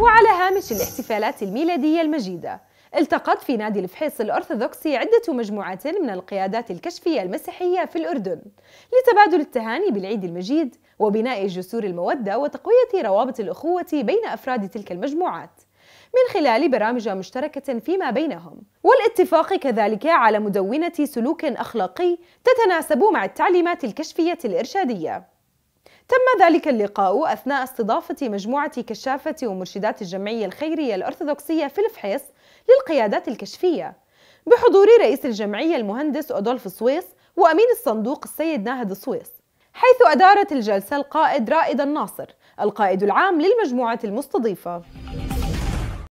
وعلى هامش الاحتفالات الميلادية المجيدة التقت في نادي الفحيص الأرثوذكسي عدة مجموعات من القيادات الكشفية المسيحية في الأردن لتبادل التهاني بالعيد المجيد وبناء جسور المودة وتقوية روابط الأخوة بين أفراد تلك المجموعات من خلال برامج مشتركة فيما بينهم والاتفاق كذلك على مدونة سلوك أخلاقي تتناسب مع التعليمات الكشفية الإرشادية تم ذلك اللقاء أثناء استضافة مجموعة كشافة ومرشدات الجمعية الخيرية الأرثوذكسية في الفحيص للقيادات الكشفية بحضور رئيس الجمعية المهندس أدولف السويس وأمين الصندوق السيد ناهد السويس حيث أدارت الجلسة القائد رائد الناصر القائد العام للمجموعة المستضيفة